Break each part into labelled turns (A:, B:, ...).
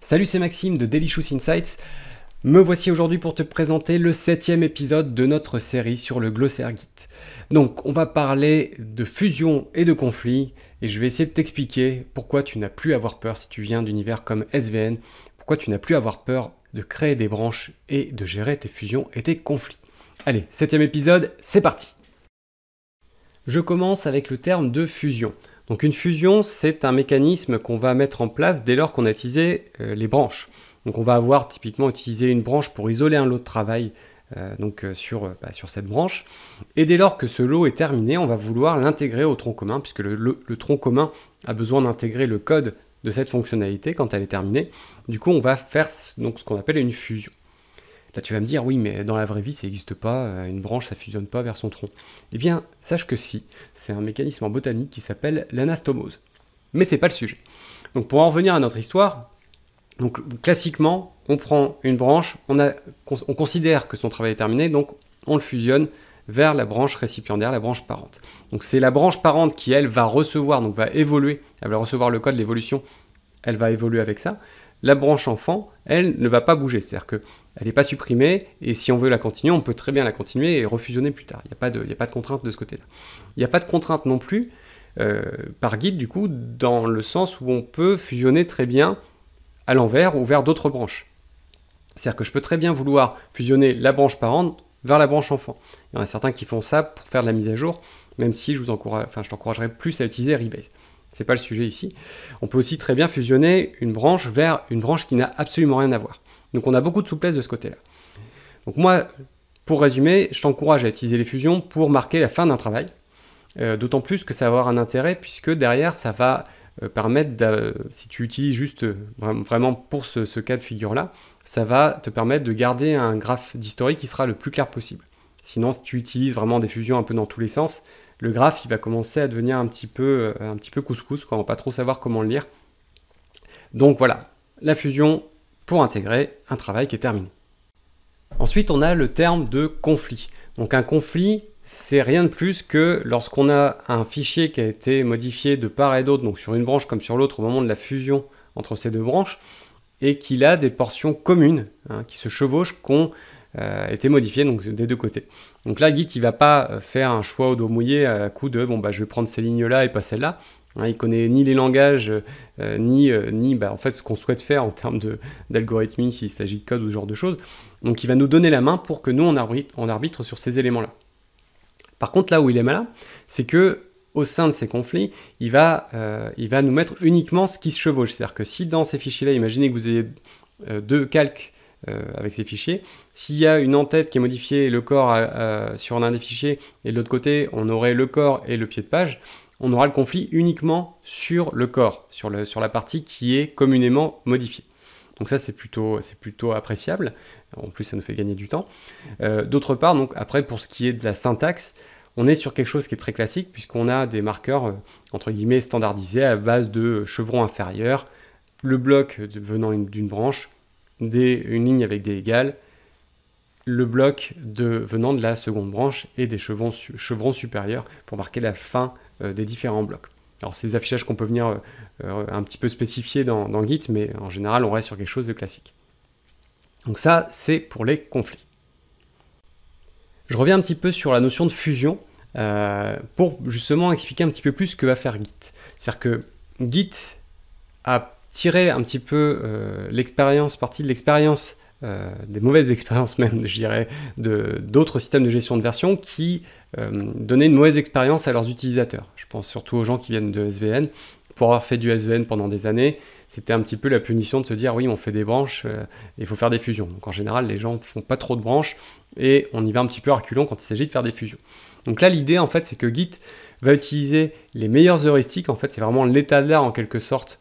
A: Salut, c'est Maxime de Delicious Insights. Me voici aujourd'hui pour te présenter le septième épisode de notre série sur le glossaire Git. Donc, on va parler de fusion et de conflit, et je vais essayer de t'expliquer pourquoi tu n'as plus à avoir peur si tu viens d'univers comme SVN, pourquoi tu n'as plus à avoir peur de créer des branches et de gérer tes fusions et tes conflits. Allez, septième épisode, c'est parti Je commence avec le terme de fusion. Donc une fusion, c'est un mécanisme qu'on va mettre en place dès lors qu'on a utilisé euh, les branches. Donc on va avoir typiquement utilisé une branche pour isoler un lot de travail euh, donc euh, sur, bah, sur, cette branche. Et dès lors que ce lot est terminé, on va vouloir l'intégrer au tronc commun, puisque le, tronc commun a besoin d'intégrer le code de cette fonctionnalité quand elle est terminée. Du coup, on va faire donc, ce qu'on appelle une fusion. Là, tu vas me dire, oui, mais dans la vraie vie, ça n'existe pas, euh, une branche, ça fusionne pas vers son tronc. Eh bien, sache que si, c'est un mécanisme en botanique qui s'appelle l'anastomose. Mais c'est pas le sujet. Donc, pour en revenir à notre histoire, classiquement, on prend une branche, on, on considère que son travail est terminé, donc on le fusionne vers la branche récipiendaire, la branche parente. Donc c'est la branche parente qui, elle, va recevoir, donc va évoluer, elle va recevoir le code, l'évolution, elle va évoluer avec ça, la branche enfant, elle ne va pas bouger. C'est-à-dire qu'elle n'est pas supprimée, et si on veut la continuer, on peut très bien la continuer et refusionner plus tard. Il n'y a, pas de, a pas de contrainte de ce côté-là. Il n'y a pas de contrainte non plus euh, par guide, du coup, dans le sens où on peut fusionner très bien à l'envers ou vers d'autres branches. C'est-à-dire que je peux très bien vouloir fusionner la branche parente vers la branche enfant. Il y en a certains qui font ça pour faire de la mise à jour, même si je vous encourage, enfin, je t'encouragerais plus à utiliser Rebase. C'est pas le sujet ici. On peut aussi très bien fusionner une branche vers une branche qui n'a absolument rien à voir. Donc on a beaucoup de souplesse de ce côté-là. Donc moi, pour résumer, je t'encourage à utiliser les fusions pour marquer la fin d'un travail. Euh, d'autant plus que ça va avoir un intérêt puisque derrière, ça va euh, permettre, si tu utilises juste euh, vraiment pour ce, ce cas de figure-là, ça va te permettre de garder un graphe d'historique qui sera le plus clair possible. Sinon, si tu utilises vraiment des fusions un peu dans tous les sens, le graphe, il va commencer à devenir un petit peu, euh, un petit peu couscous, quoi, on va pas trop savoir comment le lire. Donc voilà, la fusion pour intégrer un travail qui est terminé. Ensuite, on a le terme de conflit. Donc un conflit, c'est rien de plus que lorsqu'on a un fichier qui a été modifié de part et d'autre, donc sur une branche comme sur l'autre au moment de la fusion entre ces deux branches, et qu'il a des portions communes hein, qui se chevauchent, qu'on euh, été modifié donc des deux côtés. Donc là, Git, il va pas euh, faire un choix au dos mouillé à coup de bon bah je vais prendre ces lignes là et pas celles là. Il hein, il connaît ni les langages euh, ni ni bah, en fait ce qu'on souhaite faire en termes d'algorithmie s'il s'agit de code ou ce genre de choses. Donc il va nous donner la main pour que nous on arbitre, on arbitre sur ces éléments là. Par contre là où il est malin, c'est que au sein de ces conflits, il va, il va nous mettre uniquement ce qui se chevauche. C'est-à-dire que si dans ces fichiers-là, imaginez que vous avez deux calques euh, avec ces fichiers. S'il y a une entête qui est modifiée le corps sur l'un des fichiers, et de l'autre côté, on aurait le corps et le pied de page, on aura le conflit uniquement sur le corps, sur, la partie qui est communément modifiée. Donc ça, c'est plutôt, appréciable. En plus, ça nous fait gagner du temps. Euh, d'autre part, donc après, pour ce qui est de la syntaxe, on est sur quelque chose qui est très classique puisqu'on a des marqueurs euh, entre guillemets standardisés à base de chevrons inférieurs, le bloc venant d'une branche, une ligne avec des égales, le bloc de, venant de la seconde branche et des chevrons, supérieurs pour marquer la fin euh, des différents blocs. Alors c'est des affichages qu'on peut venir euh, euh, un petit peu spécifier dans, dans, Git, mais en général on reste sur quelque chose de classique. Donc ça c'est pour les conflits. Je reviens un petit peu sur la notion de fusion pour justement expliquer un petit peu plus ce que va faire Git. C'est-à-dire que Git a tirer un petit peu euh, l'expérience, partie de l'expérience, euh, des mauvaises expériences même, je dirais, d'autres systèmes de gestion de version qui euh, donnaient une mauvaise expérience à leurs utilisateurs. Je pense surtout aux gens qui viennent de SVN. Pour avoir fait du SVN pendant des années, c'était un petit peu la punition de se dire oui, on fait des branches, il faut faire des fusions. Donc en général, les gens ne font pas trop de branches et on y va un petit peu à reculons quand il s'agit de faire des fusions. Donc là, l'idée en fait, c'est que Git va utiliser les meilleures heuristiques. En fait, c'est vraiment l'état de l'art en quelque sorte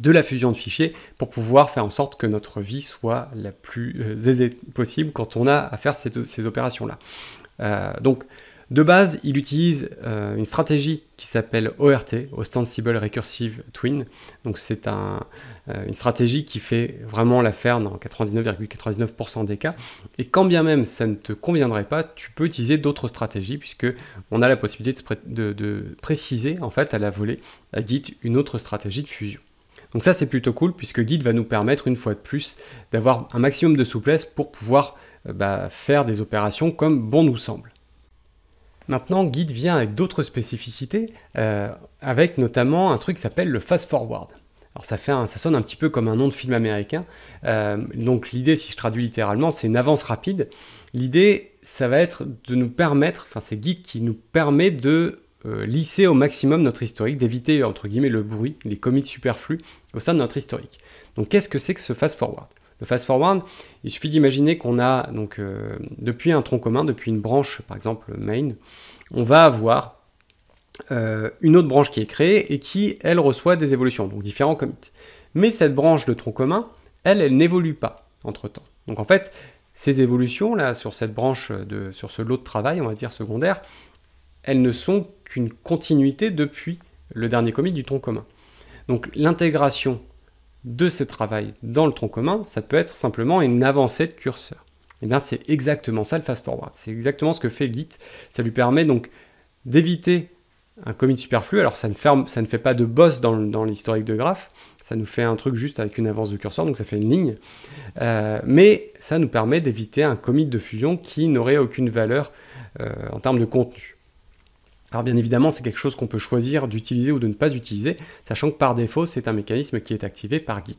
A: de la fusion de fichiers pour pouvoir faire en sorte que notre vie soit la plus euh, aisée possible quand on a à faire ces, opérations-là. Euh, donc, de base, il utilise euh, une stratégie qui s'appelle ORT, Ostensible Recursive Twin. Donc, c'est une stratégie qui fait vraiment l'affaire dans 99,99% des cas. Et quand bien même ça ne te conviendrait pas, tu peux utiliser d'autres stratégies puisque on a la possibilité de, préciser en fait à la volée à Git une autre stratégie de fusion. Donc ça c'est plutôt cool puisque Guide va nous permettre une fois de plus d'avoir un maximum de souplesse pour pouvoir euh, bah, faire des opérations comme bon nous semble. Maintenant, Guide vient avec d'autres spécificités, euh, avec notamment un truc qui s'appelle le fast forward. Alors ça, fait ça sonne un petit peu comme un nom de film américain. Euh, donc l'idée, si je traduis littéralement, c'est une avance rapide. L'idée, ça va être de nous permettre, enfin c'est Guide qui nous permet de euh, lisser au maximum notre historique, d'éviter entre guillemets le bruit, les commits superflus au sein de notre historique. Donc qu'est-ce que c'est que ce fast forward Le fast forward, il suffit d'imaginer qu'on a donc euh, depuis un tronc commun, depuis une branche par exemple main, on va avoir euh, une autre branche qui est créée et qui elle reçoit des évolutions, donc différents commits. Mais cette branche de tronc commun, elle, elle n'évolue pas entre temps. Donc en fait, ces évolutions là sur cette branche de sur ce lot de travail, on va dire secondaire, elles ne sont qu'une continuité depuis le dernier commit du tronc commun. Donc l'intégration de ce travail dans le tronc commun, ça peut être simplement une avancée de curseur. Et eh bien c'est exactement ça le fast-forward, c'est exactement ce que fait Git. Ça lui permet donc d'éviter un commit superflu, alors ça ne, ferme, ça ne fait pas de boss dans, l'historique de graph, ça nous fait un truc juste avec une avance de curseur, donc ça fait une ligne, euh, mais ça nous permet d'éviter un commit de fusion qui n'aurait aucune valeur euh, en termes de contenu. Alors bien évidemment, c'est quelque chose qu'on peut choisir d'utiliser ou de ne pas utiliser, sachant que par défaut, c'est un mécanisme qui est activé par Git.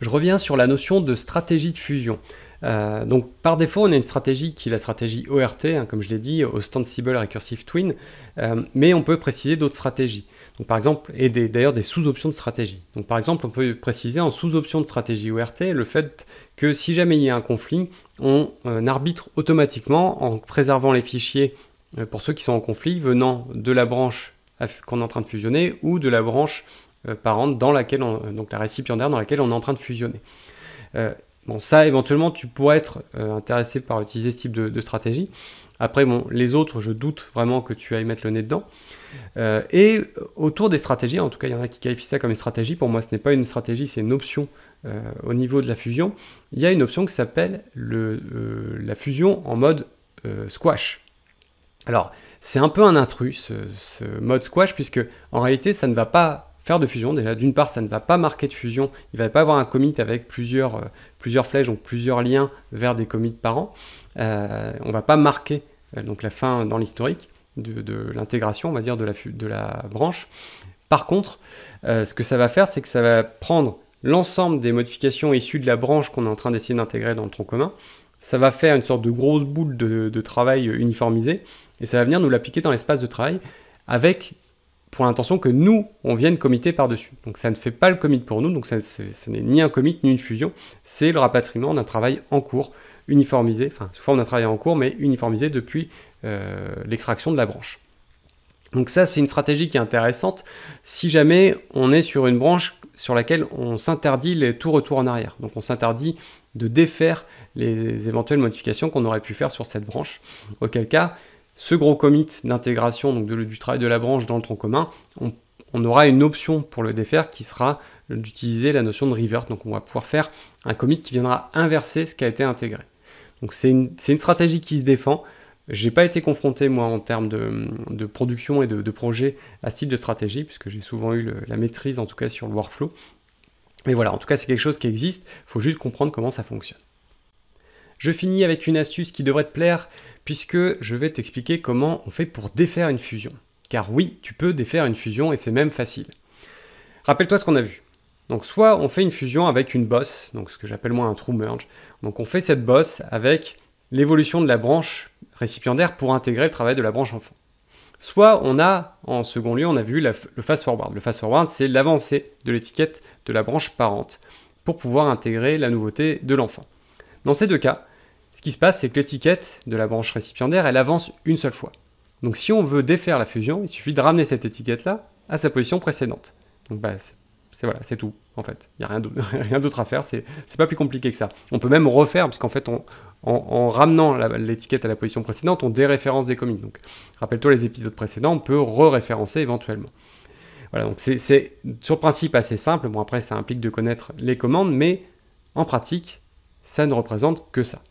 A: Je reviens sur la notion de stratégie de fusion. Euh, donc par défaut, on a une stratégie qui est la stratégie ORT, hein, comme je l'ai dit, Ostensible Recursive Twin, euh, mais on peut préciser d'autres stratégies. Donc par exemple, et d'ailleurs des, sous-options de stratégie. Donc par exemple, on peut préciser en sous-option de stratégie ORT le fait que si jamais il y a un conflit, on euh, arbitre automatiquement en préservant les fichiers euh, pour ceux qui sont en conflit venant de la branche qu'on est en train de fusionner ou de la branche euh, parente dans laquelle on, euh, donc la récipiendaire dans laquelle on est en train de fusionner. bon, ça éventuellement tu pourrais être intéressé par utiliser ce type de, stratégie. Après, bon, les autres, je doute vraiment que tu ailles mettre le nez dedans. et autour des stratégies, en tout cas, il y en a qui qualifient ça comme une stratégie. Pour moi, ce n'est pas une stratégie, c'est une option au niveau de la fusion. Il y a une option qui s'appelle la fusion en mode squash. Alors, c'est un peu un intrus, ce, mode squash, puisque en réalité, ça ne va pas faire de fusion. Déjà, d'une part, ça ne va pas marquer de fusion. Il ne va pas avoir un commit avec plusieurs, euh, flèches, donc plusieurs liens vers des commits par an. Euh, on ne va pas marquer euh, donc la fin dans l'historique de, l'intégration, on va dire, de la, de la branche. Par contre, ce que ça va faire, c'est que ça va prendre l'ensemble des modifications issues de la branche qu'on est en train d'essayer d'intégrer dans le tronc commun, ça va faire une sorte de grosse boule de, travail uniformisé, et ça va venir nous l'appliquer dans l'espace de travail avec pour l'intention que nous, on vienne committer par-dessus. Donc ça ne fait pas le commit pour nous, donc ça, n'est ni un commit ni une fusion, c'est le rapatriement d'un travail en cours, uniformisé, enfin sous forme d'un travail en cours, mais uniformisé depuis euh, l'extraction de la branche. Donc ça, c'est une stratégie qui est intéressante si jamais on est sur une branche sur laquelle on s'interdit les tout retour en arrière. Donc on s'interdit de défaire les éventuelles modifications qu'on aurait pu faire sur cette branche. Auquel cas, ce gros commit d'intégration donc de, du travail de la branche dans le tronc commun, on, aura une option pour le défaire qui sera d'utiliser la notion de revert. Donc on va pouvoir faire un commit qui viendra inverser ce qui a été intégré. Donc c'est une, stratégie qui se défend. J'ai pas été confronté moi en termes de, production et de, projet à ce type de stratégie puisque j'ai souvent eu la maîtrise en tout cas sur le workflow. Mais voilà, en tout cas, c'est quelque chose qui existe, il faut juste comprendre comment ça fonctionne. Je finis avec une astuce qui devrait te plaire, puisque je vais t'expliquer comment on fait pour défaire une fusion. Car oui, tu peux défaire une fusion et c'est même facile. Rappelle-toi ce qu'on a vu. Donc soit on fait une fusion avec une bosse, donc ce que j'appelle moi un true merge. Donc on fait cette bosse avec l'évolution de la branche récipiendaire pour intégrer le travail de la branche enfant. Soit on a, en second lieu, on a vu le fast-forward. Le fast-forward, c'est l'avancée de l'étiquette de la branche parente pour pouvoir intégrer la nouveauté de l'enfant. Dans ces deux cas, ce qui se passe, c'est que l'étiquette de la branche récipiendaire, elle avance une seule fois. Donc si on veut défaire la fusion, il suffit de ramener cette étiquette-là à sa position précédente. Donc bah, c'est voilà, c'est tout en fait. Il n'y a rien d'autre à faire, c'est pas plus compliqué que ça. On peut même refaire, parce qu'en fait, en, ramenant l'étiquette à la position précédente, on déréférence des communes. Donc, rappelle-toi les épisodes précédents, on peut re-référencer éventuellement. Voilà, donc c'est sur principe assez simple. Bon, après, ça implique de connaître les commandes, mais en pratique, ça ne représente que ça.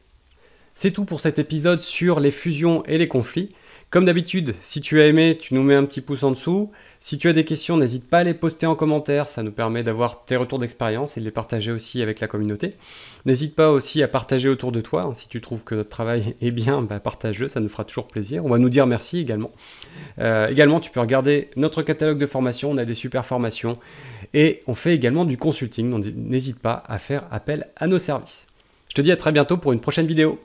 A: C'est tout pour cet épisode sur les fusions et les conflits. Comme d'habitude, si tu as aimé, tu nous mets un petit pouce en dessous. Si tu as des questions, n'hésite pas à les poster en commentaire, ça nous permet d'avoir tes retours d'expérience et de les partager aussi avec la communauté. N'hésite pas aussi à partager autour de toi, hein. si tu trouves que notre travail est bien, bah, partage-le, ça nous fera toujours plaisir. On va nous dire merci également. Euh, également, tu peux regarder notre catalogue de formation. on a des super formations et on fait également du consulting, donc n'hésite pas à faire appel à nos services. Je te dis à très bientôt pour une prochaine vidéo.